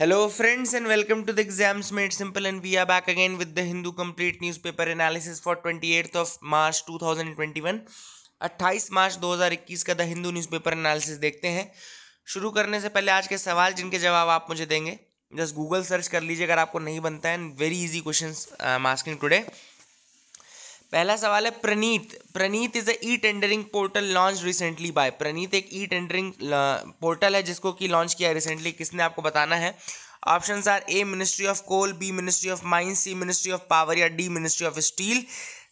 Hello friends and welcome to the exams made simple and we are back again with the Hindu complete newspaper analysis for twenty eighth of March two twenty one अट्ठाईस मार्च दो हज़ार इक्कीस का the Hindu newspaper analysis देखते हैं शुरू करने से पहले आज के सवाल जिनके जवाब आप मुझे देंगे जस्ट गूगल सर्च कर लीजिए अगर आपको नहीं बनता है very easy question masking today पहला सवाल है Pranit Pranit is a e tendering portal launch recently by Pranit एक ई टेंडरिंग पोर्टल है जिसको कि लॉन्च किया रिसेंटली किसने आपको बताना है option are A ministry of coal B ministry of mines C ministry of power या D ministry of steel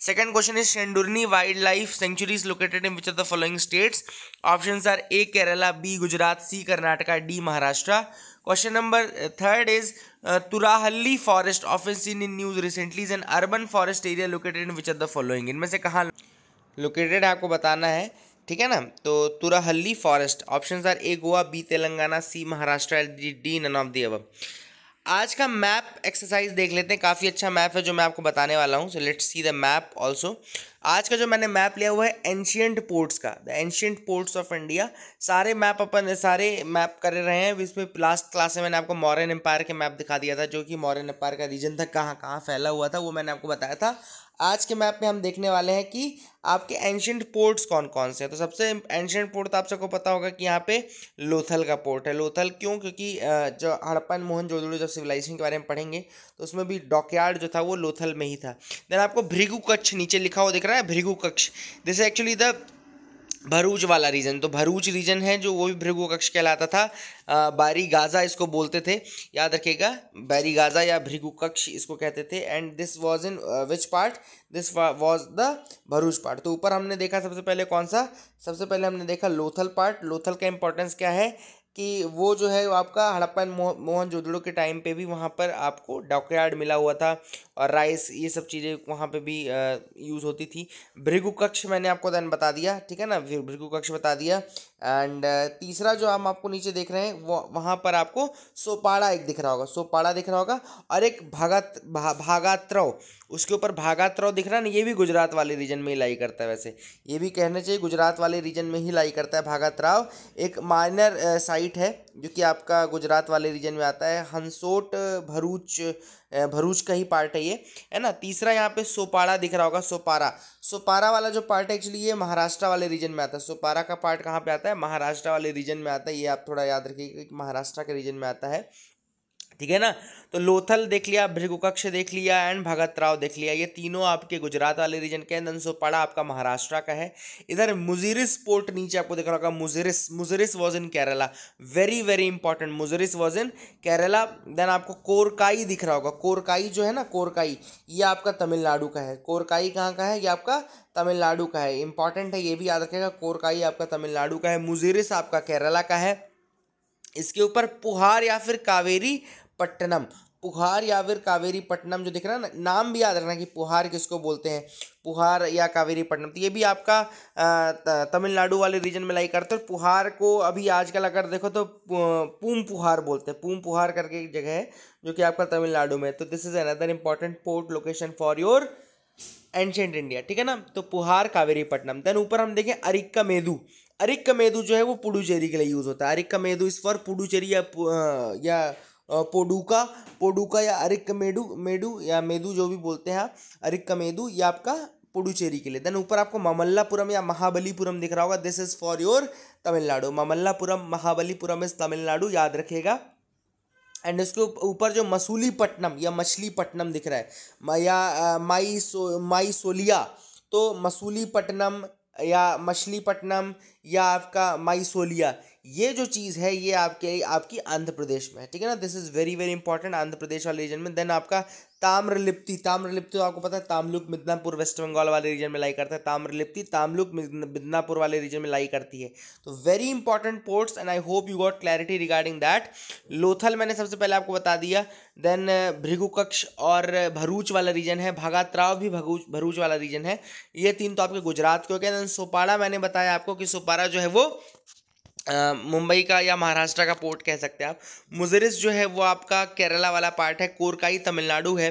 second question is Shendurney wild life sanctuary is located in which of the following states option are A Kerala B Gujarat C Karnataka D Maharashtra question number third is Turahalli forest office in in news recently is an urban forest area located in which are the following इनमें से कहाँ located है आपको बताना है ठीक है ना तो Turahalli forest option are A Goa B Telangana C Maharashtra D none of the अब आज का मैप एक्सरसाइज देख लेते हैं काफ़ी अच्छा मैप है जो मैं आपको बताने वाला हूँ so let's see the map also आज का जो मैंने मैप लिया हुआ है एंशियंट पोर्ट्स का the ancient ports of India सारे मैप अपन सारे मैप कर रहे हैं इसमें लास्ट क्लास में मैंने आपको मॉरन एम्पायर के मैप दिखा दिया था जो कि मॉरन एम्पायर का रीजन था कहाँ कहाँ फैला हुआ था वो मैंने आपको बताया था आज के मैप में हम देखने वाले हैं कि आपके एंशंट पोर्ट्स कौन कौन से हैं तो सबसे एंशंट पोर्ट तो आप सबको पता होगा कि यहाँ पे लोथल का पोर्ट है लोथल क्यों क्योंकि जो हड़प्पन मोहन जोदड़ो जब सिविलाइजेशन के बारे में पढ़ेंगे तो उसमें भी डॉकयार्ड जो था वो लोथल में ही था देन आपको भृगु कक्ष नीचे लिखा हुआ दिख रहा है भृगु कक्ष दिस एक्चुअली द भरूच वाला रीजन तो भरूच रीजन है जो वो भी भृगु कक्ष कहलाता था बारी गाज़ा इसको बोलते थे याद रखिएगा बैरी गाज़ा या भृगु कक्ष इसको कहते थे and this was in which part this was the Bharuch part तो ऊपर हमने देखा सबसे पहले कौन सा सबसे पहले हमने देखा लोथल पार्ट लोथल का इंपॉर्टेंस क्या है कि वो जो है वो आपका हड़प्पा मोहन मोहन जोदड़ो के टाइम पे भी वहाँ पर आपको डॉकयार्ड मिला हुआ था और राइस ये सब चीज़ें वहाँ पे भी यूज़ होती थी भृगु कक्ष मैंने आपको देन बता दिया ठीक है ना भृगु कक्ष बता दिया एंड uh, तीसरा जो हम आपको नीचे देख रहे हैं वो वहाँ पर आपको सोपाड़ा एक दिख रहा होगा सोपाड़ा दिख रहा होगा और एक भागत भा, भागात्रव उसके ऊपर भागात्रव दिख रहा है ना ये भी गुजरात वाले रीजन में ही लाई करता है वैसे ये भी कहना चाहिए गुजरात वाले रीजन में ही लाई करता है भागात्राव एक माइनर साइट uh, है जो कि आपका गुजरात वाले रीजन में आता है हंसोट भरूच भरूच का ही पार्ट है ये है ना तीसरा यहाँ पे सोपारा दिख रहा होगा सोपारा सोपारा वाला जो पार्ट है एक्चुअली ये महाराष्ट्र वाले रीजन में आता है सोपारा का पार्ट कहाँ पे आता है महाराष्ट्र वाले रीजन में आता है ये आप थोड़ा याद रखिएगा कि महाराष्ट्र के रीजन में आता है ठीक है ना तो लोथल देख लिया भृगुकक्ष देख लिया एंड भगत राव देख लिया ये तीनों आपके गुजरात वाले रीजन के हैं पड़ा आपका महाराष्ट्र का है इधर मुजिरिस पोर्ट नीचे आपको देख रहा होगा Muziris Muziris was in Kerala very very important Muziris was in Kerala then आपको कोरकाई दिख रहा होगा कोरकाई जो है ना कोरकाई ये आपका तमिलनाडु का है कोरकाई कहाँ का है ये आपका तमिलनाडु का है इंपॉर्टेंट है ये भी याद रखेगा कोरकाई आपका तमिलनाडु का है मुजिरिस आपका केरला का है इसके ऊपर पुहार या फिर कावेरी पट्टनम पुहार या फिर कावेरी पट्टनम जो दिख रहा है ना नाम भी याद रखना कि पुहार किसको बोलते हैं पुहार या कावेरी पट्टनम तो ये भी आपका तमिलनाडु वाले रीजन में लाई करते हैं पुहार को अभी आजकल अगर देखो तो पूम पुहार बोलते हैं पूम पुहार करके एक जगह है जो कि आपका तमिलनाडु में तो this is another important port location for your ancient India ठीक है ना तो पुहार कावेरी पट्टनम देन ऊपर हम देखें अरिक्का मेदू अरिक्का मेदू जो है वो पुडुचेरी के लिए यूज़ होता है Arikamedu is for Puducherry या या पोडुका पोडुका या अरिक मेडू मेडू या मेदू जो भी बोलते हैं अरिक मेदू या आपका पुडुचेरी के लिए देन ऊपर आपको मामल्लापुरम या महाबलीपुरम दिख रहा होगा this is for your Tamil Nadu Mamallapuram Mahabalipuram is Tamil Nadu याद रखेगा एंड इसके ऊपर जो मसूलीपट्टनम या मछलीपट्टनम दिख रहा है या माई सो माई सोलिया तो मसूलीपट्टनम या मछलीपट्टनम या आपका माई सोलिया ये जो चीज़ है ये आपके आपकी आंध्र प्रदेश में है ठीक है ना this is very very important Andhra Pradesh वाले रीजन में देन आपका ताम्रलिप्ति ताम्रलिप्ति तो आपको पता है तामलुक मिदनापुर वेस्ट बंगाल वाले रीजन में लाई करता है ताम्रलिप्ति तामलुक मिदनापुर वाले रीजन में लाई करती है तो very important ports and I hope you got clarity regarding that Lothal मैंने सबसे पहले आपको बता दिया देन uh, भृगुकक्ष और भरूच वाला रीजन है भागात्राव भी भरूच भरूच वाला रीजन है ये तीन तो आपके गुजरात के हो गए देन सोपाड़ा मैंने बताया आपको कि सोपारा जो है वो मुंबई का या महाराष्ट्र का पोर्ट कह सकते हैं आप मुजरिस जो है वो आपका केरला वाला पार्ट है कोरकाई तमिलनाडु है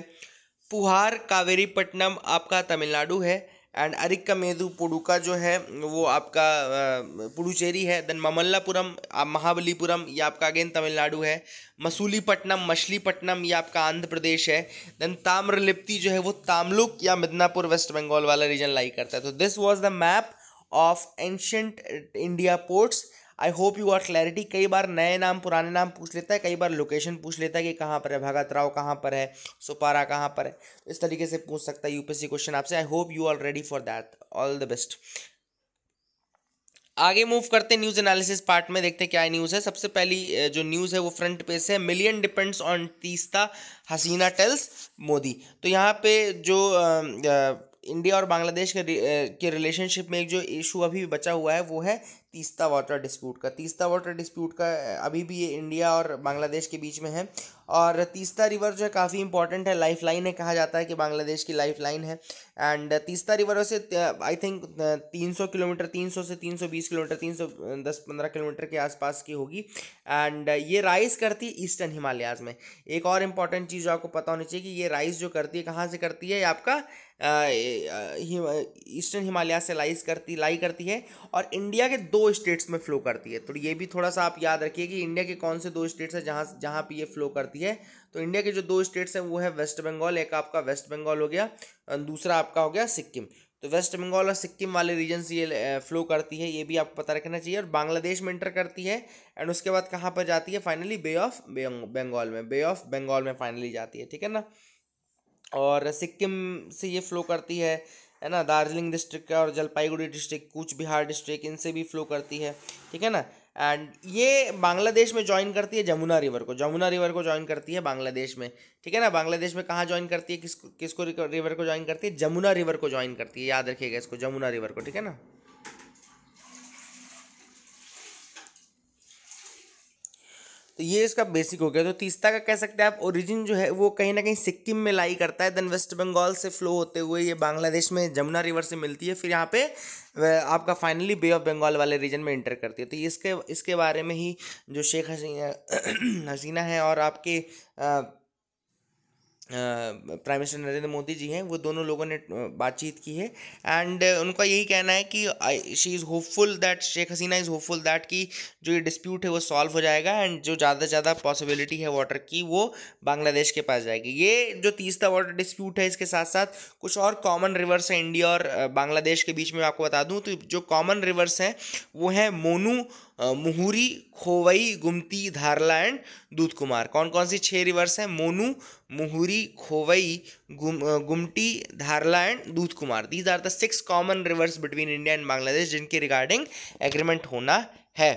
पुहार पट्टनम आपका तमिलनाडु है एंड अरिक्कमेदु पुडुका जो है वो आपका पुडुचेरी है देन ममल्लापुरम महाबलीपुरम ये आपका अगेन तमिलनाडु है मसूलीपट्टनम मछलीपट्टनम ये आपका आंध्र प्रदेश है देन ताम्रलिप्ति जो है वो तामलुक या मिदनापुर वेस्ट बंगाल वाला रीजन लाई करता है तो this was the map of ancient India ports I hope you are clarity कई बार नए नाम पुराने नाम पूछ लेता है कई बार लोकेशन पूछ लेता है कि कहाँ पर है भगत राव कहाँ पर है सुपारा कहाँ पर है इस तरीके से पूछ सकता है यूपीएससी क्वेश्चन आपसे I hope you are ready for that all the best आगे मूव करते हैं न्यूज़ एनालिसिस पार्ट में देखते हैं क्या न्यूज़ है सबसे पहली जो न्यूज़ है वो फ्रंट पेज से million depends on Teesta Hasina tells Modi तो यहाँ पे जो इंडिया और बांग्लादेश के के रिलेशनशिप में एक जो इशू अभी बचा हुआ है वो है तीस्ता वाटर डिस्प्यूट का तीस्ता वाटर डिस्प्यूट का अभी भी ये इंडिया और बांग्लादेश के बीच में है और तीस्ता रिवर जो है काफ़ी इंपॉर्टेंट है लाइफ लाइन है कहा जाता है कि बांग्लादेश की लाइफ लाइन है एंड तीस्ता रिवर से आई थिंक सौ किलोमीटर सौ से बीस किलोमीटर दस पंद्रह किलोमीटर के आसपास की होगी एंड ये राइस करती है ईस्टर्न हिमालयाज़ में एक और इम्पॉर्टेंट चीज़ जो आपको पता होनी चाहिए कि ये राइस जो करती है कहाँ से करती है आपका ईस्टर्न हिमालय से लाइज करती लाई करती है और इंडिया के दो स्टेट्स में फ्लो करती है तो ये भी थोड़ा सा आप याद रखिए कि इंडिया के कौन से दो स्टेट्स हैं जहाँ जहाँ पर ये फ्लो करती है तो इंडिया के जो दो स्टेट्स हैं वो है वेस्ट बंगाल एक आपका वेस्ट बंगाल हो गया दूसरा आपका हो गया सिक्किम तो वेस्ट बंगाल और सिक्किम वाले रीजन से ये फ्लो करती है ये भी आपको पता रखना चाहिए और बांग्लादेश में इंटर करती है एंड उसके बाद कहाँ पर जाती है फाइनली बे ऑफ बंगाल में बे ऑफ बंगाल में फाइनली जाती है ठीक है ना और सिक्किम से ये फ्लो करती है है ना दार्जिलिंग डिस्ट्रिक्ट और जलपाईगुड़ी डिस्ट्रिक्ट कुछ बिहार डिस्ट्रिक्ट इनसे भी फ्लो करती है ठीक है ना एंड ये बांग्लादेश में ज्वाइन करती है जमुना रिवर को जमुना रिवर को ज्वाइन करती है बांग्लादेश में ठीक है ना बांग्लादेश में कहाँ ज्वाइन करती है किस किसको रिवर को ज्वाइन करती है जमुना रिवर को ज्वाइन करती है याद रखिएगा इसको जमुना रिवर को ठीक है ना तो ये इसका बेसिक हो गया तो तीस्ता का कह सकते हैं आप ओरिजिन जो है वो कहीं ना कहीं सिक्किम में लाई करता है देन वेस्ट बंगाल से फ्लो होते हुए ये बांग्लादेश में जमुना रिवर से मिलती है फिर यहाँ पे आपका फाइनली बे ऑफ बंगाल वाले रीजन में इंटर करती है तो इसके इसके बारे में ही जो शेख हसीना हसीना है और आपके आ, प्राइम मिनिस्टर नरेंद्र मोदी जी हैं वो दोनों लोगों ने बातचीत की है एंड उनका यही कहना है कि she is hopeful that Sheikh Hasina is hopeful that कि जो ये डिस्प्यूट है वो सॉल्व हो जाएगा एंड जो ज़्यादा से ज़्यादा पॉसिबिलिटी है वाटर की वो बांग्लादेश के पास जाएगी ये जो तीसरा वाटर डिस्प्यूट है इसके साथ साथ कुछ और कॉमन रिवर्स हैं इंडिया और बांग्लादेश के बीच में आपको बता दूँ तो जो कॉमन रिवर्स हैं वो हैं मोनू मुहूरी खोवई गुमती धारला एंड दूध कुमार कौन कौन सी छः रिवर्स हैं मोनू मुहूरी खोवई गुम गुमटी Dharla and Dudh Kumar these are the six common rivers between India and Bangladesh जिनके रिगार्डिंग एग्रीमेंट होना है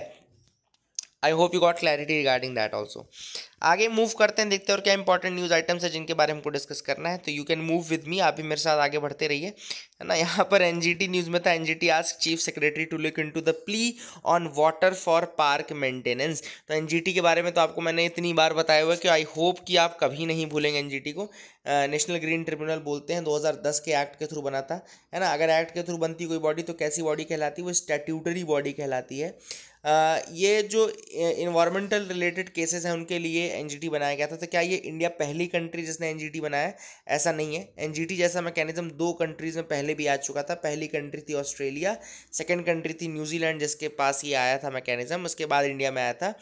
I hope you got clarity regarding that also आगे मूव करते हैं देखते हैं और क्या इंपॉर्टेंट न्यूज़ आइटम्स है जिनके बारे में हमको डिस्कस करना है तो you can move with me आप भी मेरे साथ आगे बढ़ते रहिए है ना यहाँ पर एनजीटी न्यूज़ में था NGT ask chief secretary to look into the plea on water for park maintenance तो एनजीटी के बारे में तो आपको मैंने इतनी बार बताया हुआ है कि आई होप कि आप कभी नहीं भूलेंगे टी को नेशनल ग्रीन ट्रिब्यूनल बोलते हैं दस के एक्ट के थ्रू बना था है ना अगर एक्ट के थ्रू बनती कोई बॉडी तो कैसी बॉडी कहलाती है वो स्टैट्यूटरी बॉडी कहलाती है ये जो इन्वायरमेंटल रिलेटेड केसेस हैं उनके लिए एनजीटी बनाया गया था तो क्या ये इंडिया पहली कंट्री जिसने एनजीटी बनाया ऐसा नहीं है एनजीटी जैसा मैकेनिज्म दो कंट्रीज़ में पहले भी आ चुका था पहली कंट्री थी ऑस्ट्रेलिया सेकेंड कंट्री थी न्यूजीलैंड जिसके पास ये आया था मैकेनिज्म उसके बाद इंडिया में आया था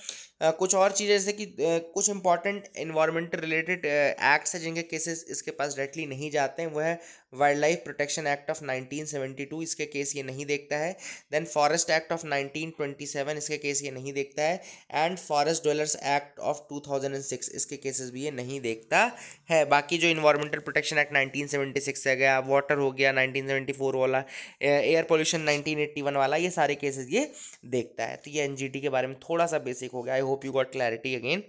कुछ और चीज़ें जैसे कि कुछ इंपॉर्टेंट इन्वायरमेंट रिलेटेड एक्ट्स हैं जिनके केसेस इसके पास डायरेक्टली नहीं जाते हैं वह है wildlife protection act of 1972 इसके केस ये नहीं देखता है देन फॉरेस्ट एक्ट ऑफ 1927 इसके केस ये नहीं देखता है and forest dwellers act of two इसके केसेस भी ये नहीं देखता है बाकी जो इन्वायरमेंटल प्रोटेक्शन एक्ट नाइनटीन से गया वाटर हो गया नाइनटीन वाला एयर पोल्यूशन नाइनटीन वाला ये सारे केसेज़ ये देखता है तो ये एन के बारे में थोड़ा सा बेसिक हो गया hope you got clarity again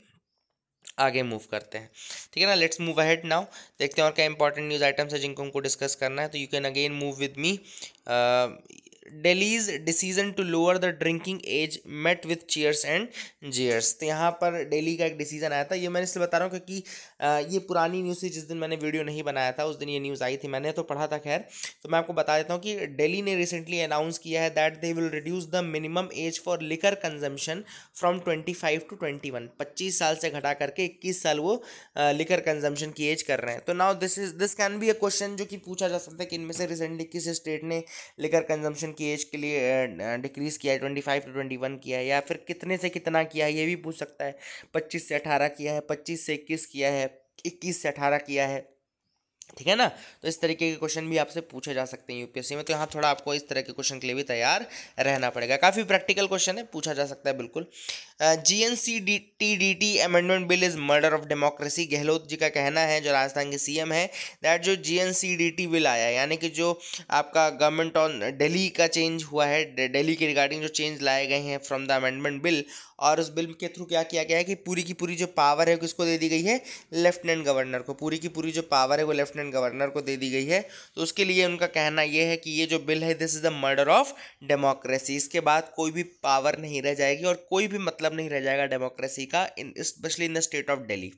आगे मूव करते हैं ठीक है ना लेट्स मूव अहेड नाउ देखते हैं और क्या इंपॉर्टेंट न्यूज़ आइटम्स है जिनको हमको डिस्कस करना है तो you can again move with me Delhi's decision to lower the drinking age met with cheers and jeers तो यहाँ पर डेली का एक डिसीजन आया था ये मैंने इसलिए बता रहा हूँ क्योंकि ये पुरानी न्यूज़ थी जिस दिन मैंने वीडियो नहीं बनाया था उस दिन ये न्यूज़ आई थी मैंने तो पढ़ा था खैर तो मैं आपको बता देता हूँ कि डेली ने रिसेंटली अनाउंस किया है that they will reduce the minimum age for liquor consumption from twenty five to twenty one पच्चीस साल से घटा करके इक्कीस साल वो लिकर कंजम्पशन की एज कर रहे हैं तो now this is this can be a question जो कि पूछा जा सकता है कि इनमें से रिसेंटली किस स्टेट ने लिकर कंजम्पशन पर्सन की एज के लिए डिक्रीज़ किया है twenty five to twenty one किया है या फिर कितने से कितना किया है ये भी पूछ सकता है पच्चीस से अठारह किया है पच्चीस से इक्कीस किया है इक्कीस से अठारह किया है ठीक है ना तो इस तरीके के क्वेश्चन भी आपसे पूछे जा सकते हैं यूपीएससी में तो यहाँ थोड़ा आपको इस तरह के क्वेश्चन के लिए भी तैयार रहना पड़ेगा काफ़ी प्रैक्टिकल क्वेश्चन है पूछा जा सकता है बिल्कुल G N C D T D T amendment bill is murder of democracy Gehlot ji का कहना है जो राजस्थान के सीएम है दैट जो G N C D T bill आया है यानी कि जो आपका गवर्नमेंट ऑन डेली का चेंज हुआ है डेली के रिगार्डिंग जो चेंज लाए गए हैं फ्रॉम द अमेंडमेंट बिल और उस बिल के थ्रू क्या किया गया है कि पूरी की पूरी जो पावर है किसको दे दी गई है लेफ्टिनेंट गवर्नर को पूरी की पूरी जो पावर है वो लेफ्टिनेंट गवर्नर को दे दी गई है तो उसके लिए उनका कहना यह है कि ये जो बिल है this is the murder of democracy इसके बाद कोई भी पावर नहीं रह जाएगी और कोई भी मतलब नहीं रह जाएगा डेमोक्रेसी का in especially in the state of Delhi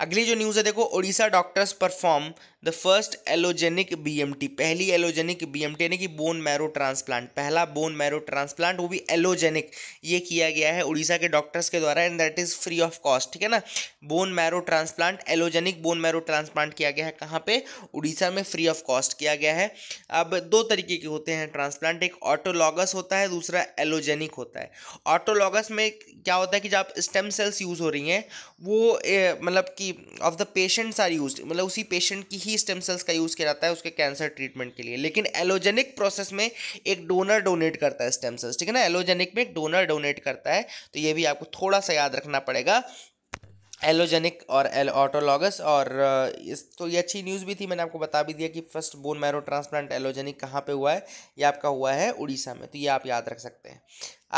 अगली जो न्यूज़ है देखो Odisha doctors perform the first allogeneic BMT पहली एलोजेनिक बीएमटी यानी कि बोन मैरो ट्रांसप्लांट पहला बोन मैरो ट्रांसप्लांट वो भी एलोजेनिक ये किया गया है उड़ीसा के डॉक्टर्स के द्वारा and that is free of cost ठीक है ना bone marrow transplant allogeneic bone marrow transplant किया गया है कहाँ पर उड़ीसा में फ्री ऑफ कॉस्ट किया गया है अब दो तरीके के होते हैं ट्रांसप्लांट एक ऑटोलॉगस होता है दूसरा एलोजेनिक होता है ऑटोलॉगस में क्या होता है कि जब स्टेम सेल्स यूज़ हो रही हैं वो मतलब कि of the patients are use मतलब उसी पेशेंट की ही स्टेम सेल्स का यूज़ किया जाता है उसके कैंसर ट्रीटमेंट के लिए लेकिन एलोजेनिक प्रोसेस में एक डोनर डोनेट करता है स्टेम सेल्स ठीक है ना एलोजेनिक में एक डोनर डोनेट करता है तो ये भी आपको थोड़ा सा याद रखना पड़ेगा एलोजेनिक और एल ऑटोलॉगस और uh, इस तो ये अच्छी न्यूज़ भी थी मैंने आपको बता भी दिया कि first bone marrow transplant allogeneic कहाँ पे हुआ है ये आपका हुआ है उड़ीसा में तो ये आप याद रख सकते हैं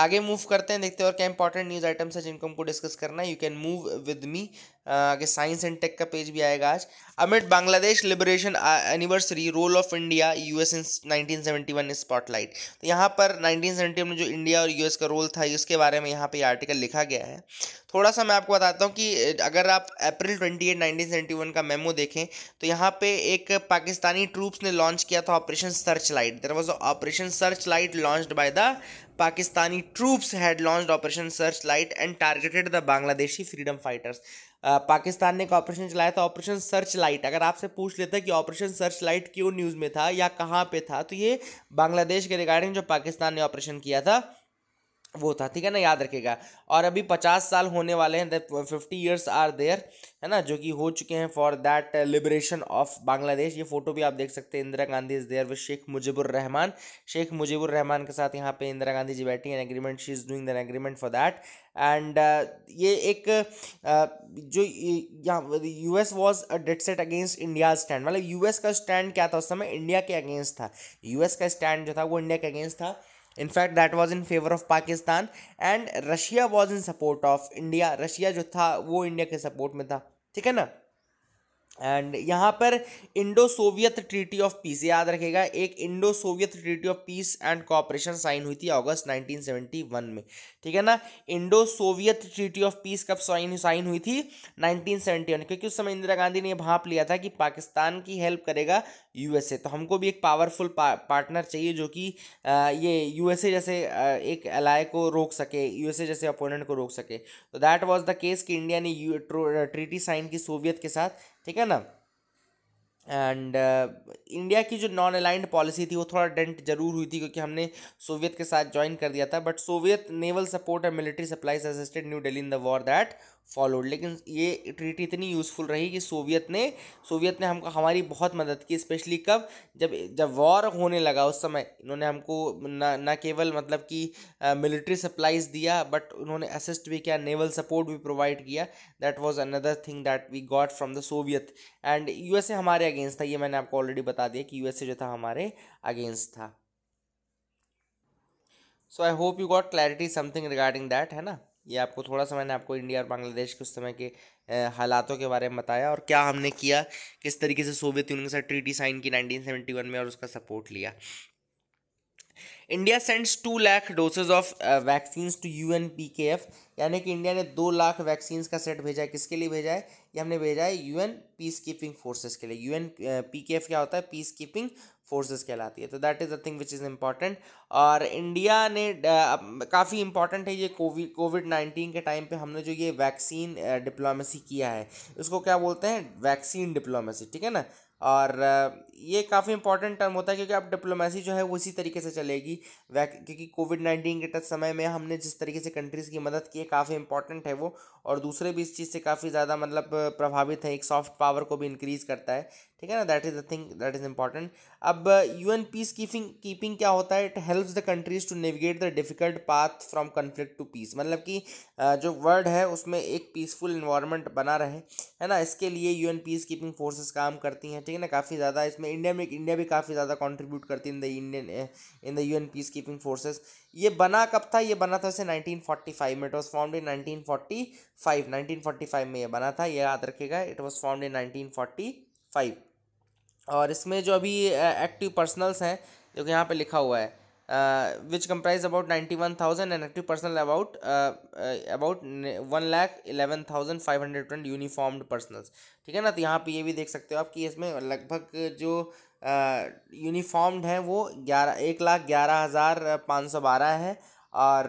आगे मूव करते हैं देखते हैं और क्या इंपॉर्टेंट न्यूज़ आइटम्स है जिनको हमको डिस्कस करना है you can move with me आगे साइंस एंड टेक का पेज भी आएगा आज amid Bangladesh liberation anniversary role of India U S in nineteen spotlight तो यहाँ पर नाइनटीन में जो इंडिया और यू का रोल था इसके बारे में यहाँ पर यह आर्टिकल लिखा गया है थोड़ा सा मैं आपको बताता हूँ कि अगर आप अप्रैल ट्वेंटी एट नाइनटीन का मेमो देखें तो यहाँ पे एक पाकिस्तानी ट्रूप्स ने लॉन्च किया था operation search light there was operation search light launch by the Pakistani troops had launched Operation Searchlight and targeted the Bangladeshi freedom fighters. Pakistan ने एक ऑपरेशन चलाया था ऑपरेशन सर्च लाइट अगर आपसे पूछ लेता कि ऑपरेशन सर्च लाइट क्यों न्यूज़ में था या कहाँ पे था तो ये बांग्लादेश के रिगार्डिंग जो पाकिस्तान ने ऑपरेशन किया था वो था ठीक है ना याद रखेगा और अभी पचास साल होने वाले हैं फिफ्टी ईयर्स आर देयर है ना जो कि हो चुके हैं for that liberation of Bangladesh ये फोटो भी आप देख सकते हैं Indira Gandhi is there with Sheikh Mujibur Rahman Sheikh Mujibur Rahman के साथ यहाँ पे इंदिरा गांधी जी बैठी an agreement she is doing than agreement for that and ये एक uh, जो U S was a dead set against India stand मतलब यू एस का स्टैंड क्या था उस समय इंडिया के अगेंस्ट था यू एस का स्टैंड जो था वो इंडिया के अगेंस्ट था in fact that was in favour of Pakistan and Russia was in support of India Russia जो था वो इंडिया के सपोर्ट में था ठीक है ना एंड यहाँ पर Indo Soviet treaty of peace याद रखेगा एक Indo Soviet treaty of peace and cooperation sign हुई थी अगस्त 1971 में ठीक है ना Indo Soviet treaty of peace कब साइन साइन हुई थी 1971 क्योंकि उस समय इंदिरा गांधी ने भाप लिया था कि पाकिस्तान की हेल्प करेगा यूएसए तो हमको भी एक पावरफुल पा, पार्टनर चाहिए जो कि ये यूएसए जैसे एक अलाय को रोक सके यूएसए जैसे अपोनेंट को रोक सके तो दैट वाज द केस कि इंडिया ने ट्रीटी साइन की सोवियत के साथ ठीक है ना एंड इंडिया uh, की जो नॉन अलाइंड पॉलिसी थी वो थोड़ा डेंट जरूर हुई थी क्योंकि हमने सोवियत के साथ ज्वाइन कर दिया था but Soviet naval support and military supplies assisted New Delhi in the war that followed लेकिन ये ट्रीटी इतनी यूज़फुल रही कि सोवियत ने सोवियत ने हमको हमारी बहुत मदद की स्पेशली कब जब जब वॉर होने लगा उस समय इन्होंने हमको ना ना केवल मतलब कि मिलिट्री सप्लाइज दिया बट उन्होंने असिस्ट भी किया नेवल सपोर्ट भी प्रोवाइड किया that was another thing that we got from the Soviet and you हमारे अगेंस्ट था ये मैंने आपको ऑलरेडी बता दिया कि यू जो था हमारे अगेंस्ट था so I hope you got clarity something regarding that है ना ये आपको थोड़ा सा मैंने आपको इंडिया और बांग्लादेश के उस समय के हालातों के बारे में बताया और क्या हमने किया किस तरीके से सोवियत यूनियन के साथ ट्रीटी साइन की 1971 में और उसका सपोर्ट लिया India sends two lakh doses of vaccines to U N P K F यानी कि इंडिया ने दो लाख वैक्सीन्स का सेट भेजा है किसके लिए भेजा है ये हमने भेजा है U N peace keeping forces के लिए U N P K F क्या होता है पीस कीपिंग फोर्सेज कहलाती है तो that is the thing which is important और इंडिया ने uh, काफ़ी इंपॉर्टेंट है ये कोविड कोविड नाइन्टीन के टाइम पर हमने जो ये वैक्सीन डिप्लोमेसी uh, किया है उसको क्या बोलते हैं वैक्सीन डिप्लोमेसी ठीक है ना और ये काफ़ी इंपॉर्टेंट टर्म होता है क्योंकि अब डिप्लोमेसी जो है वो इसी तरीके से चलेगी क्योंकि कोविड नाइन्टीन के समय में हमने जिस तरीके से कंट्रीज़ की मदद की है काफ़ी इंपॉर्टेंट है वो और दूसरे भी इस चीज़ से काफ़ी ज़्यादा मतलब प्रभावित है एक सॉफ्ट पावर को भी इंक्रीज़ करता है ठीक है ना that is the thing that is important अब U N peace keeping keeping क्या होता है it helps the countries to navigate the difficult path from conflict to peace मतलब कि uh, जो वर्ल्ड है उसमें एक पीसफुल इन्वायरमेंट बना रहे है ना इसके लिए U N peace keeping forces काम करती हैं ठीक है ना काफ़ी ज़्यादा इसमें इंडिया में इंडिया भी काफ़ी ज़्यादा कॉन्ट्रीब्यूट करती है in the Indian in the U N peace keeping forces ये बना कब था ये बना था इसे फाइव में it was found in nineteen nineteen forty five forty five में ये बना था ये याद रखेगा it was found in nineteen forty five और इसमें जो अभी एक्टिव पर्सनल्स हैं जो कि यहाँ पे लिखा हुआ है which comprise about ninety one thousand and active personal about about one lakh eleven thousand five hundred twenty uniformed personnels ठीक है ना तो यहाँ पे ये भी देख सकते हो आप कि इसमें लगभग जो यूनिफॉर्म्ड uh, हैं वो ग्यारह एक लाख ग्यारह हज़ार पाँच सौ बारह है और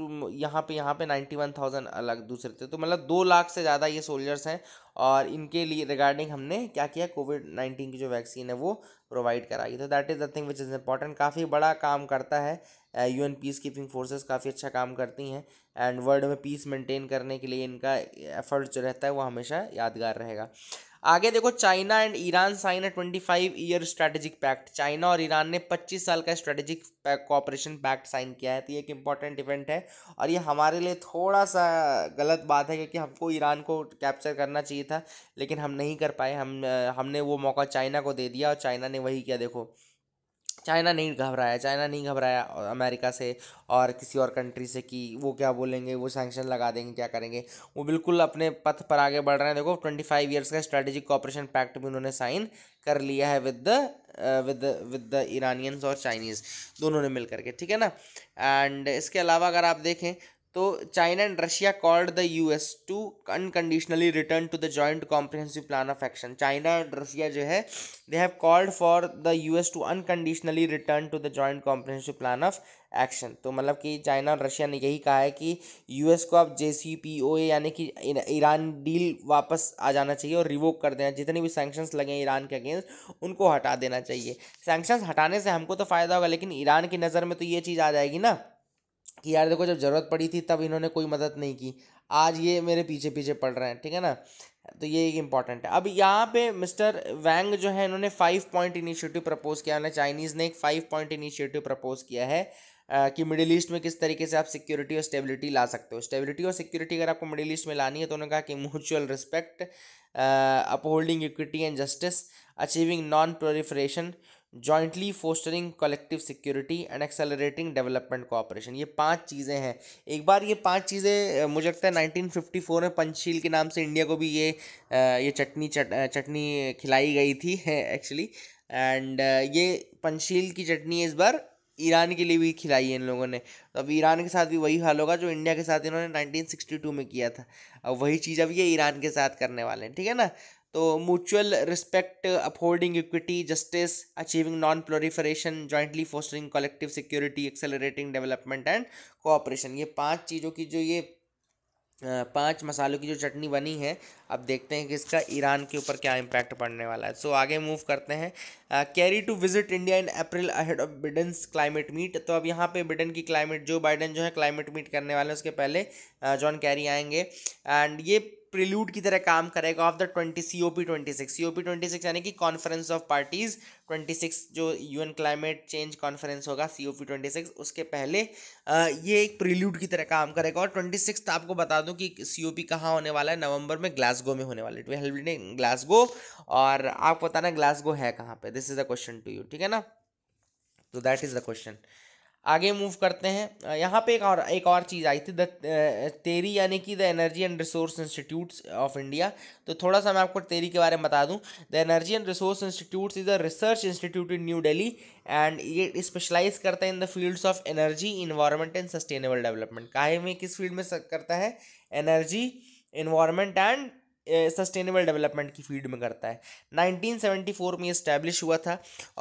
टू यहाँ पे यहाँ पे नाइन्टी वन थाउजेंड अलग दूसरे थे तो मतलब दो लाख से ज़्यादा ये सोल्जर्स हैं और इनके लिए रिगार्डिंग हमने क्या किया कोविड नाइन्टीन की जो वैक्सीन है वो प्रोवाइड कराई तो that is the thing which is important काफ़ी बड़ा काम करता है U N peace keeping forces काफ़ी अच्छा काम करती हैं एंड वर्ल्ड में पीस मेंटेन करने के लिए इनका एफर्ट जो रहता है वो हमेशा यादगार रहेगा आगे देखो चाइना एंड ईरान साइन है twenty five year strategic pact China और ईरान ने पच्चीस साल का स्ट्रैटेजिक कॉपरेशन पैक्ट साइन किया है तो ये एक इम्पॉर्टेंट इवेंट है और ये हमारे लिए थोड़ा सा गलत बात है क्योंकि हमको ईरान को कैप्चर करना चाहिए था लेकिन हम नहीं कर पाए हम हमने वो मौका चाइना को दे दिया और चाइना ने वही किया देखो चाइना नहीं घबराया चाइना नहीं घबराया अमेरिका से और किसी और कंट्री से कि वो क्या बोलेंगे वो सैंक्शन लगा देंगे क्या करेंगे वो बिल्कुल अपने पथ पर आगे बढ़ रहे हैं देखो ट्वेंटी फाइव ईयर्स का स्ट्रेटेजिक कॉपरेशन पैक्ट भी उन्होंने साइन कर लिया है with the with with the Iranians और चाइनीज़ दोनों ने मिल करके ठीक है ना एंड इसके अलावा अगर आप देखें तो China and Russia called the U S to unconditionally return to the joint comprehensive plan of action China and Russia जो है they have called for the U S to unconditionally return to the joint comprehensive plan of action तो मतलब कि China और Russia ने यही कहा है कि यू एस को अब जे सी पी ओ ए यानी कि ईरान डील वापस आ जाना चाहिए और रिवोक कर देना जितने भी सैंक्शंस लगे हैं ईरान के अगेंस्ट उनको हटा देना चाहिए सैंक्शंस हटाने से हमको तो फ़ायदा होगा लेकिन ईरान की नज़र में तो ये चीज़ आ जाएगी ना कि यार देखो जब ज़रूरत पड़ी थी तब इन्होंने कोई मदद नहीं की आज ये मेरे पीछे पीछे पड़ रहे हैं ठीक है ना तो ये एक इम्पॉर्टेंट है अब यहाँ पे मिस्टर वैंग जो है इन्होंने फाइव पॉइंट इनिशिएटिव प्रपोज किया है चाइनीज़ ने एक फाइव पॉइंट इनिशिएटिव प्रपोज किया है कि मिडिल ईस्ट में किस तरीके से आप सिक्योरिटी और स्टेबिलिटी ला सकते हो स्टेबिलिटी और सिक्योरिटी अगर आपको मिडिल ईस्ट में लानी है तो उन्होंने कहा कि mutual respect upholding equity and justice achieving non proliferation jointly fostering collective security and accelerating development cooperation ये पांच चीज़ें हैं एक बार ये पांच चीज़ें मुझे लगता है 1954 में पंचशील के नाम से इंडिया को भी ये ये चटनी चट, चटनी खिलाई गई थी एक्चुअली एंड ये पंचशील की चटनी इस बार ईरान के लिए भी खिलाई है इन लोगों ने तो अब ईरान के साथ भी वही हाल होगा जो इंडिया के साथ इन्होंने 1962 में किया था अब वही चीज़ अब ये ईरान के साथ करने वाले हैं ठीक है ना तो mutual respect upholding equity justice achieving non proliferation jointly fostering collective security accelerating development and cooperation ये पांच चीज़ों की जो ये पांच मसालों की जो चटनी बनी है अब देखते हैं कि इसका ईरान के ऊपर क्या इम्पैक्ट पड़ने वाला है सो so, आगे मूव करते हैं Kerry to visit India in April ahead of Biden's climate meet तो अब यहाँ पे ब्रिटेन की क्लाइमेट जो बाइडन जो है क्लाइमेट मीट करने वाले हैं उसके पहले जॉन uh, कैरी आएंगे एंड ये प्रिल्यूड की तरह काम करेगा of the twenty C O P twenty six C O P twenty six यानी कि conference of parties twenty six जो U N climate change conference होगा C O P twenty six उसके पहले uh, ये एक प्रिल्यूड की तरह काम करेगा और ट्वेंटी सिक्स तो आपको बता दूं कि सी ओ पी कहाँ होने वाला है नवंबर में ग्लास ग्लासगो में होने वाली टू हेल्प इन ग्लासगो और आपको बताना ग्लासगो है कहाँ पे this is the question to you ठीक है ना तो दैट इज़ द क्वेश्चन आगे मूव करते हैं यहाँ पे एक और एक और चीज़ आई थी द तेरी यानी कि the energy and resource institutes of India तो थोड़ा सा मैं आपको तेरी के बारे में बता दूँ the energy and resource institutes is a research institute in New Delhi and ये स्पेशलाइज करता है in the fields of energy environment and sustainable development काहे में किस फील्ड में करता है energy environment and sustainable development की फील्ड में करता है 1974 में इस्टेब्लिश हुआ था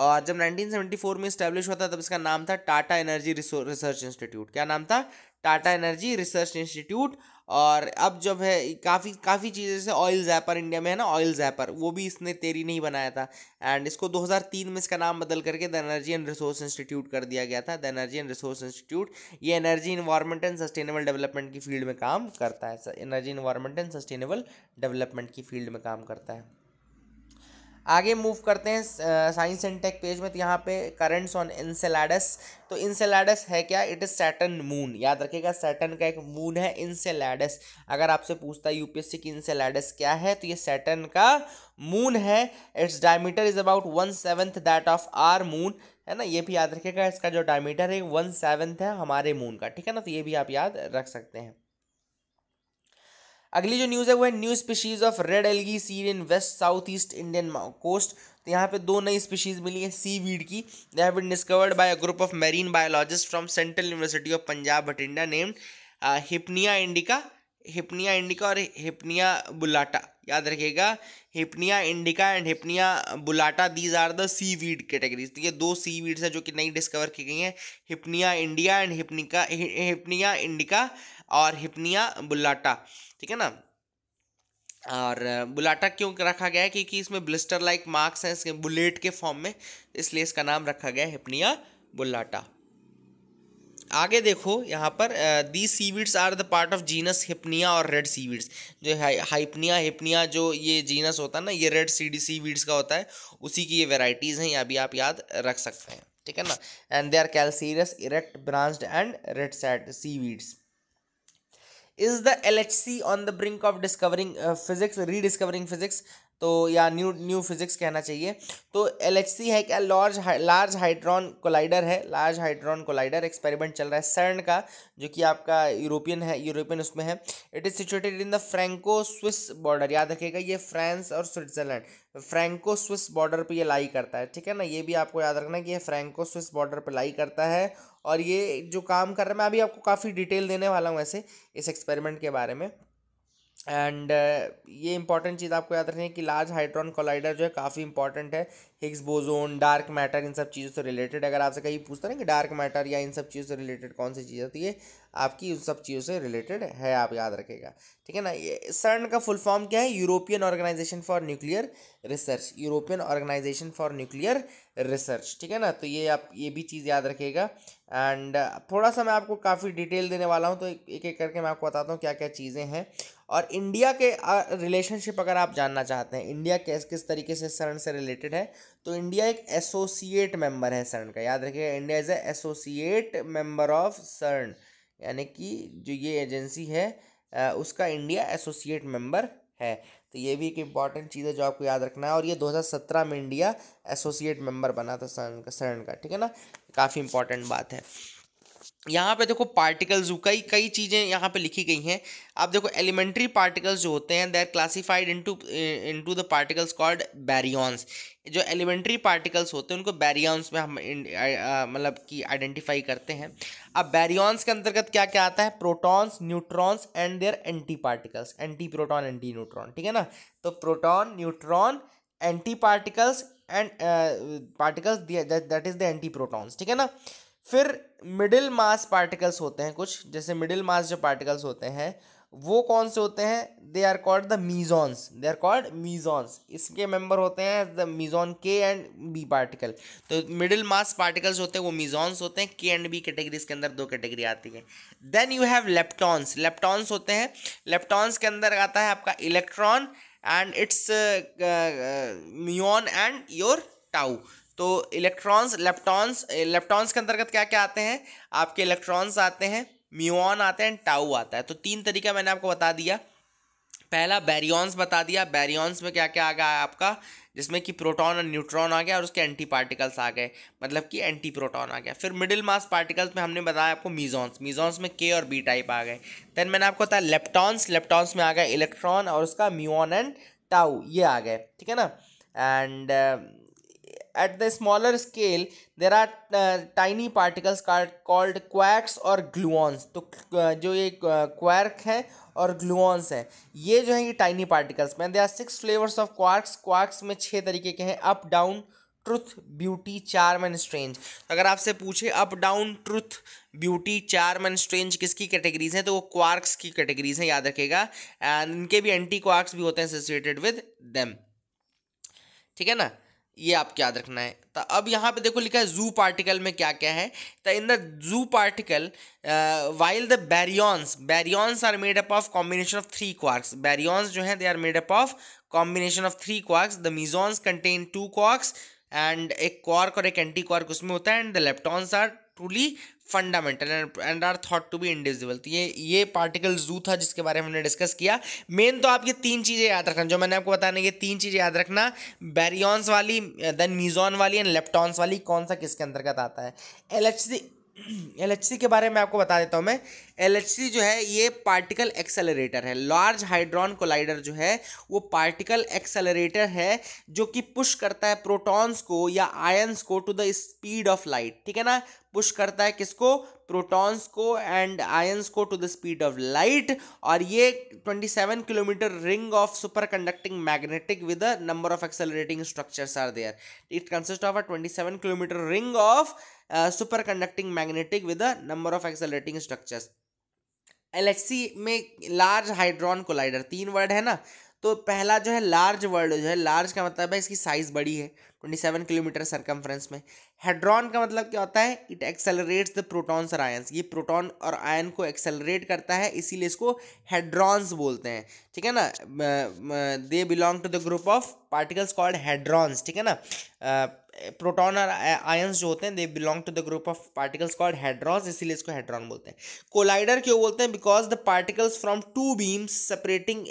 और जब 1974 में इस्टेब्लिश हुआ था तब इसका नाम था टाटा एनर्जी रिसर्च इंस्टीट्यूट क्या नाम था टाटा एनर्जी रिसर्च इंस्टीट्यूट और अब जब है काफ़ी काफ़ी चीज़ें से ऑयल जैपर इंडिया में है ना ऑयल जैपर वो भी इसने तेरी नहीं बनाया था एंड इसको 2003 में इसका नाम बदल करके the energy and resource institute कर दिया गया था the energy and resource institute ये energy environment and sustainable development की फील्ड में काम करता है energy environment and sustainable development की फील्ड में काम करता है आगे मूव करते हैं साइंस एंड टेक पेज में तो यहाँ पे करंट्स ऑन इंसेलाडस तो इंसेलाडस है क्या इट इज़ सैटन मून याद रखिएगा सैटन का एक मून है इंसेलाडस अगर आपसे पूछता है यूपीएससी की इंसेलाडस क्या है तो ये सैटन का मून है its diameter is about one seventh that of our moon है ना ये भी याद रखिएगा इसका जो डायमीटर है वन सेवन्थ है हमारे मून का ठीक है ना तो ये भी आप याद रख सकते हैं अगली जो न्यूज़ है वो है new species of red algae seed in west south east Indian coast तो यहाँ पे दो नई स्पीशीज़ मिली है सी वीड की they have been discovered by a group of marine biologist from Central University of Punjab Bathinda named Hypnea indica Hypnea indica और Hypnea bullata याद रखिएगा Hypnea indica and Hypnea bullata these are the seaweed categories तो ये दो सी weeds हैं जो कि नई डिस्कवर की गई हैं हिपनिया इंडिया एंड हिपनिका हिपनिया इंडिका और हिपनिया बुल्लाटा ठीक है ना और बुलाटा क्यों रखा गया है क्योंकि इसमें ब्लिस्टर लाइक मार्क्स हैं इसके बुलेट के फॉर्म में इसलिए इसका नाम रखा गया है हिपनिया बुल्लाटा आगे देखो यहाँ पर the seaweeds are the part of genus Hypnea और रेड सीवीड्स जो हाइपनिया हिपनिया जो ये जीनस होता है ना ये रेड सीडी सीविड्स का होता है उसी की ये वेराइटीज़ हैं या भी आप याद रख सकते हैं ठीक है ना and they are calcareous erect branched and red सैट seaweeds is the LHC on the brink of discovering uh, physics, rediscovering physics? तो या न्यू न्यू फिजिक्स कहना चाहिए तो एल है क्या लार्ज लार्ज हाइड्रॉन कोलाइडर है लार्ज हाइड्रॉन कोलाइडर एक्सपेरिमेंट चल रहा है सर्न का जो कि आपका यूरोपियन है यूरोपियन उसमें है it is situated in the Franco Swiss border याद रखिएगा ये फ्रांस और स्विट्ज़रलैंड फ्रेंको स्विस बॉर्डर पर यह लाई करता है ठीक है ना ये भी आपको याद रखना है कि ये फ्रेंको स्विस बॉर्डर पर लाई करता है और ये जो काम कर रहा है मैं अभी आपको काफ़ी डिटेल देने वाला हूँ ऐसे इस एक्सपेरिमेंट के बारे में एंड uh, ये इंपॉर्टेंट चीज़ आपको याद रखनी है कि लार्ज हाइड्रॉन कोलाइडर जो है काफ़ी इंपॉर्टेंट है हिग्स बोजोन डार्क मैटर इन सब चीज़ों से रिलेटेड अगर आपसे कहीं पूछते हैं कि डार्क मैटर या इन सब चीज़ों से रिलेटेड कौन सी चीज़ होती है आपकी उन सब चीज़ों से रिलेटेड है आप याद रखेगा ठीक है ना ये सर्न का फुल फॉर्म क्या है European organisation for nuclear research European organisation for nuclear research ठीक है ना तो ये आप ये भी चीज़ याद रखेगा एंड थोड़ा सा मैं आपको काफ़ी डिटेल देने वाला हूँ तो एक एक करके मैं आपको बताता हूँ क्या क्या चीज़ें हैं और इंडिया के रिलेशनशिप अगर आप जानना चाहते हैं इंडिया किस किस तरीके से सरन से रिलेटेड है तो इंडिया एक एसोसिएट मेंबर है सर्न का याद रखिएगा India is a associate member of CERN यानी कि जो ये एजेंसी है उसका इंडिया एसोसिएट मेंबर है तो ये भी एक इम्पॉर्टेंट चीज़ है जो आपको याद रखना है और ये 2017 में इंडिया एसोसिएट मेंबर बना था सरण का सरण का ठीक है ना काफ़ी इंपॉर्टेंट बात है यहाँ पे देखो पार्टिकल्स कई कई चीज़ें यहाँ पे लिखी गई हैं आप देखो एलिमेंट्री पार्टिकल्स जो होते हैं they are classified into into the particles called baryons जो एलिमेंट्री पार्टिकल्स होते हैं उनको बैरियॉन्स में हम मतलब कि आइडेंटिफाई करते हैं अब बैरियॉन्स के अंतर्गत क्या क्या आता है protons neutrons and their anti particles anti proton anti neutron ठीक है ना तो proton neutron anti particles and particles that is the anti protons ठीक है ना फिर मिडिल मास पार्टिकल्स होते हैं कुछ जैसे मिडिल मास जो पार्टिकल्स होते हैं वो कौन से होते हैं they are called the mesons they are called mesons इसके मेंबर होते हैं the meson K and B particle तो मिडिल मास पार्टिकल्स होते हैं वो मीजॉन्स होते हैं के एंड बी कैटेगरीज के अंदर दो कैटेगरी आती है then you have leptons leptons होते हैं लेप्टॉन्स के अंदर आता है आपका electron and its muon and your tau तो इलेक्ट्रॉन्स लेप्टॉन्स लेप्टॉन्स के अंतर्गत क्या क्या आते हैं आपके इलेक्ट्रॉन्स आते हैं म्यून आते हैं टाउ आता है तो तीन तरीका मैंने आपको बता दिया पहला बैरियॉन्स बता दिया बैरियॉन्स में क्या क्या आ गया आपका जिसमें कि प्रोटॉन और न्यूट्रॉन आ गया और उसके एंटी पार्टिकल्स आ गए मतलब कि एंटी प्रोटॉन आ गया फिर मिडिल मास पार्टिकल्स में हमने बताया आपको मीजॉन्स मीजॉन्स में के और बी टाइप आ गए देन मैंने आपको बताया लेप्टॉन्स लेप्टॉन्स में आ गए इलेक्ट्रॉन और उसका म्यून एंड टाउ ये आ गए ठीक है ना and at the smaller scale there are tiny particles called quarks और ग्लूस तो uh, जो ये क्वैक uh, है और ग्लूस है ये जो है ये टाइनी पार्टिकल्स में there are six flavors of quarks quarks में छः तरीके के हैं up down truth beauty charm strange अगर आपसे पूछे up down truth beauty charm strange किसकी कैटेगरीज हैं तो वो क्वार्क्स की कैटेगरीज हैं याद रखेगा एंड इनके भी एंटी क्वार्क्स भी होते हैं एसोसिएटेड विद देम ठीक है ना ये आपको याद रखना है तो अब यहाँ पे देखो लिखा है जू पार्टिकल में क्या क्या है तो in the zoo particle while the baryons baryons are made up of combination of three quarks baryons जो हैं they are made up of combination of three quarks the mesons contain two quarks and एक quark और एक anti quark उसमें होता है and the leptons are truly fundamental and are thought to be individual ये ये पार्टिकल जू था जिसके बारे में हमने डिस्कस किया मेन तो आपकी तीन चीज़ें याद रखना जो मैंने आपको बताने की तीन चीज़ें याद रखना बैरियॉन्स वाली देन मीजॉन वाली एंड लेप्टॉन्स वाली कौन सा किसके अंतर्गत आता है एल एल के बारे में आपको बता देता हूँ मैं एल जो है ये पार्टिकल एक्सेलरेटर है लार्ज हाइड्रॉन कोलाइडर जो है वो पार्टिकल एक्सेलरेटर है जो कि पुश करता है प्रोटॉन्स को या आयंस को to the speed of light ठीक है ना पुश करता है किसको प्रोटॉन्स को एंड आयंस को to the speed of light और ये 27 kilometer ring of super conducting magnetic with number of accelerating structures are there it consist of a 27 kilometer ring of super conducting magnetic with number of accelerating structures L में large hadron collider तीन word है ना तो पहला जो है large word जो है लार्ज का मतलब है इसकी साइज़ बड़ी है ट्वेंटी सेवन किलोमीटर सरकमफ्रेंस में हेड्रॉन का मतलब क्या होता है इट एक्सेलरेट्स द प्रोटॉन्स और आयन्स ये प्रोटॉन और आयन को एक्सेलरेट करता है इसीलिए इसको हेड्रॉन्स बोलते हैं ठीक है ना they belong to the group of particles called hadrons ठीक है ना uh, प्रोटॉन और आयंस जो होते हैं they belong to the group of particles called hadrons इसीलिए इसको हेड्रॉन बोलते हैं कोलाइडर क्यों बोलते हैं because the particles from two beams separating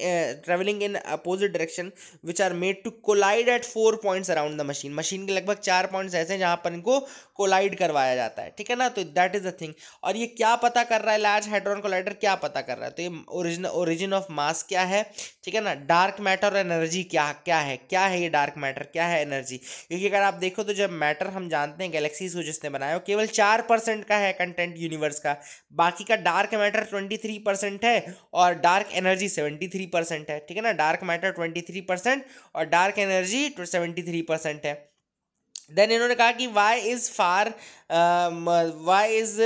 travelling in opposite direction which are made to collide at four points around the machine machine के लगभग चार पॉइंट्स ऐसे हैं जहाँ पर इनको कोलाइड करवाया जाता है ठीक है ना तो दैट इज़ द थिंग और ये क्या पता कर रहा है लार्ज हेड्रॉन कोलाइडर क्या पता कर रहा है तो ये ओरिजिन ओरिजिन ऑफ मास क्या है ठीक है ना डार्क मैटर और एनर्जी क्या क्या है क्या है ये डार्क मैटर क्या है एनर्जी क्योंकि अगर आप देख देखो तो जब मैटर हम जानते हैं गैलेक्सीज को जिसने बनाया केवल चार परसेंट का है कंटेंट यूनिवर्स का बाकी का dark matter twenty three percent है और dark energy seventy three percent है ठीक है ना dark matter twenty three percent और dark energy seventy three percent है देन इन्होंने कहा कि why is far why is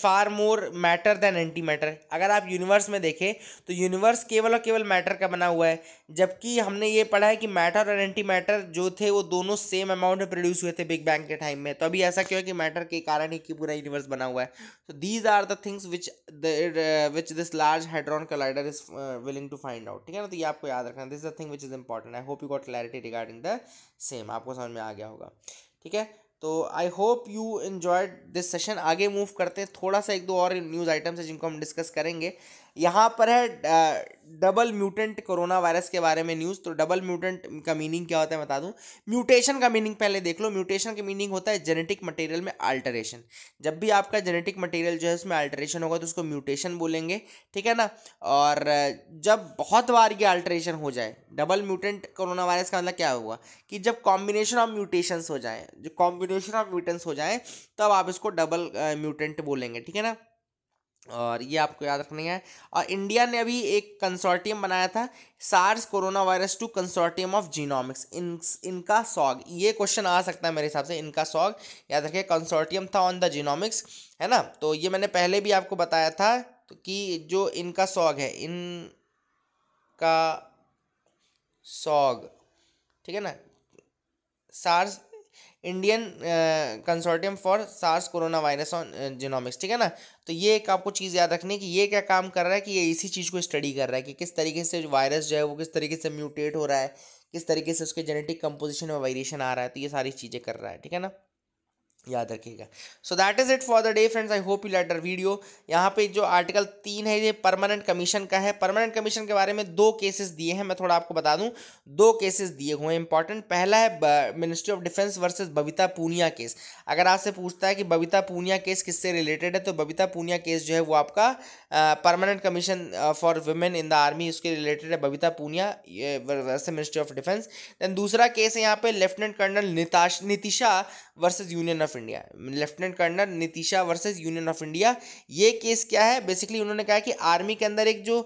far more matter than anti matter अगर आप यूनिवर्स में देखें तो यूनिवर्स केवल और केवल मैटर का बना हुआ है जबकि हमने ये पढ़ा है कि मैटर और एंटी मैटर जो थे वो दोनों सेम अमाउंट में प्रोड्यूस हुए थे बिग बैंग के टाइम में तो अभी ऐसा क्यों है कि मैटर के कारण ही कि पूरा यूनिवर्स बना हुआ है तो these are the things which which this large hadron collider is willing to find out ठीक है ना तो ये आपको याद रखना this is the thing which is important I hope you got clarity regarding the same आपको समझ में आ गया होगा ठीक है तो I hope you enjoyed this session आगे मूव करते हैं थोड़ा सा एक दो और न्यूज़ आइटम्स है जिनको हम डिस्कस करेंगे यहाँ पर है डबल म्यूटेंट कोरोना वायरस के बारे में न्यूज़ तो डबल म्यूटेंट का मीनिंग क्या होता है बता दूँ म्यूटेशन का मीनिंग पहले देख लो म्यूटेशन का मीनिंग होता है जेनेटिक मटेरियल में अल्टरेशन जब भी आपका जेनेटिक मटेरियल जो है उसमें अल्टरेशन होगा तो उसको म्यूटेशन बोलेंगे ठीक है ना और जब बहुत बार ये अल्टरेशन हो जाए डबल म्यूटेंट कोरोना वायरस का मतलब क्या हुआ कि जब कॉम्बिनेशन ऑफ म्यूटेशंस हो जाए जो कॉम्बिनेशन ऑफ म्यूटेंस हो जाए तब आप इसको डबल म्यूटेंट बोलेंगे ठीक है ना और ये आपको याद रखनी है और इंडिया ने अभी एक कंसोर्टियम बनाया था SARS corona virus two consortium of genomics इन इनका सॉग ये क्वेश्चन आ सकता है मेरे हिसाब से इनका सॉग याद रखिए कंसोर्टियम था ऑन द जीनोमिक्स है ना तो ये मैंने पहले भी आपको बताया था कि जो इनका सॉग है इन का सॉग ठीक है ना SARS Indian consortium for SARS corona virus on genomics ठीक है ना तो ये एक आपको चीज़ याद रखनी है कि ये क्या काम कर रहा है कि ये इसी चीज़ को स्टडी कर रहा है कि किस तरीके से वायरस जो है वो किस तरीके से म्यूटेट हो रहा है किस तरीके से उसके जेनेटिक कंपोजिशन में वेरिएशन आ रहा है तो ये सारी चीज़ें कर रहा है ठीक है ना याद रखिएगा so that is it for the day friends I hope you later video यहाँ पे जो आर्टिकल तीन है ये परमानेंट कमीशन का है परमानेंट कमीशन के बारे में दो केसेस दिए हैं मैं थोड़ा आपको बता दूँ दो केसेस दिए हुए हैं इंपॉर्टेंट पहला है ministry of defence versus Babita Puniya case अगर आपसे पूछता है कि बबीता पूनिया केस किससे रिलेटेड है तो बबीता पूनिया केस जो है वो आपका permanent commission for women in the army उसके रिलेटेड है Babita Puniya versus ministry of defence then दूसरा केस है यहाँ पे lieutenant colonel Nitisha versus union of India lieutenant colonel Nitisha versus union of India ये केस क्या है बेसिकली उन्होंने कहा कि आर्मी के अंदर एक जो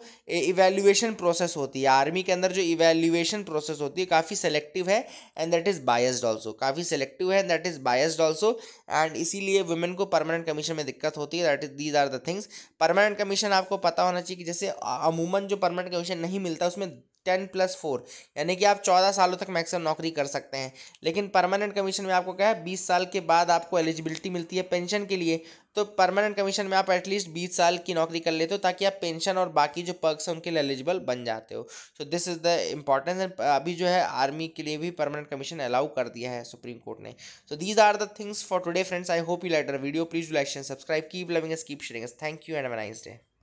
इवेल्युएशन प्रोसेस होती है आर्मी के अंदर जो इवेल्युएशन प्रोसेस होती है काफ़ी सेलेक्टिव है and that is biased also काफ़ी सेलेक्टिव है that is biased also and इसीलिए वुमेन को परमानेंट कमीशन में दिक्कत होती है that is these are the things permanent commission आपको पता होना चाहिए कि जैसे अमूमन जो परमानेंट कमीशन नहीं मिलता उसमें टेन प्लस फोर यानी कि आप चौदह सालों तक मैक्सिमम नौकरी कर सकते हैं लेकिन परमानेंट कमीशन में आपको क्या है बीस साल के बाद आपको एलिजिबिलिटी मिलती है पेंशन के लिए तो परमानेंट कमीशन में आप एटलीस्ट बीस साल की नौकरी कर लेते हो ताकि आप पेंशन और बाकी जो पर्कस हैं उनके लिए एलिजिबल बन जाते हो so this is the importance and अभी जो है आर्मी के लिए भी परमानेंट कमीशन अलाउ कर दिया है सुप्रीम कोर्ट ने so these are the things for today friends I hope you later video please like and subscribe keep loving us keep sharing thank you and nice day